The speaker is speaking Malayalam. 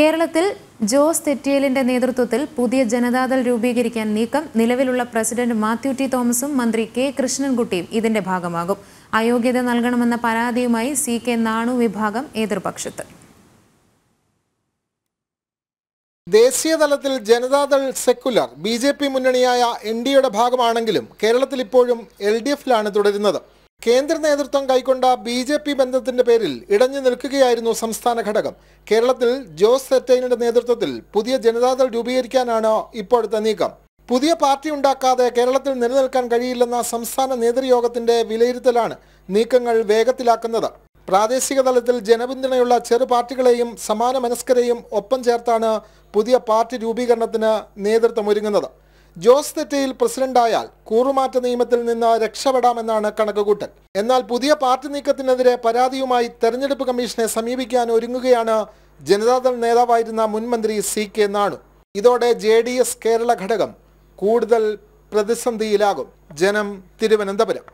കേരളത്തിൽ ജോസ് തെറ്റിയലിന്റെ നേതൃത്വത്തിൽ പുതിയ ജനതാദൾ രൂപീകരിക്കാൻ നീക്കം നിലവിലുള്ള പ്രസിഡന്റ് മാത്യു ടി തോമസും മന്ത്രി കെ കൃഷ്ണൻകുട്ടിയും ഇതിന്റെ ഭാഗമാകും അയോഗ്യത നൽകണമെന്ന പരാതിയുമായി സി കെ നാണു വിഭാഗം എതിർപക്ഷത്ത് ദേശീയതലത്തിൽ Janata Dal secular B J P മുന്നണിയായ എൻ ഡിയുടെ ഭാഗമാണെങ്കിലും കേരളത്തിൽ ഇപ്പോഴും എൽ ഡി എഫിലാണ് തുടരുന്നത് കേന്ദ്ര നേതൃത്വം കൈക്കൊണ്ട ബി ജെ പി ബന്ധത്തിന്റെ പേരിൽ ഇടഞ്ഞു നിൽക്കുകയായിരുന്നു സംസ്ഥാന ഘടകം കേരളത്തിൽ ജോസ് സെറ്റൈനിന്റെ നേതൃത്വത്തിൽ പുതിയ ജനതാദൾ രൂപീകരിക്കാനാണ് ഇപ്പോഴത്തെ നീക്കം പുതിയ പാർട്ടി ഉണ്ടാക്കാതെ കേരളത്തിൽ നിലനിൽക്കാൻ കഴിയില്ലെന്ന സംസ്ഥാന നേതൃയോഗത്തിന്റെ വിലയിരുത്തലാണ് നീക്കങ്ങൾ വേഗത്തിലാക്കുന്നത് പ്രാദേശിക തലത്തിൽ ജനപിന്തുണയുള്ള ചെറു പാർട്ടികളെയും സമാന മനസ്കരെയും ഒപ്പം ചേർത്താണ് പുതിയ പാർട്ടി രൂപീകരണത്തിന് നേതൃത്വമൊരുങ്ങുന്നത് ജോസ് തെറ്റയിൽ പ്രസിഡന്റായാൽ കൂറുമാറ്റ നിയമത്തിൽ നിന്ന് രക്ഷപ്പെടാമെന്നാണ് കണക്കുകൂട്ടൽ എന്നാൽ പുതിയ പാർട്ടി നീക്കത്തിനെതിരെ പരാതിയുമായി തെരഞ്ഞെടുപ്പ് കമ്മീഷനെ സമീപിക്കാൻ ഒരുങ്ങുകയാണ് ജനതാദൾ നേതാവായിരുന്ന മുൻമന്ത്രി സി കെ നാണു ഇതോടെ ജെ ഡി എസ് കേരള ഘടകം കൂടുതൽ പ്രതിസന്ധിയിലാകും ജനം തിരുവനന്തപുരം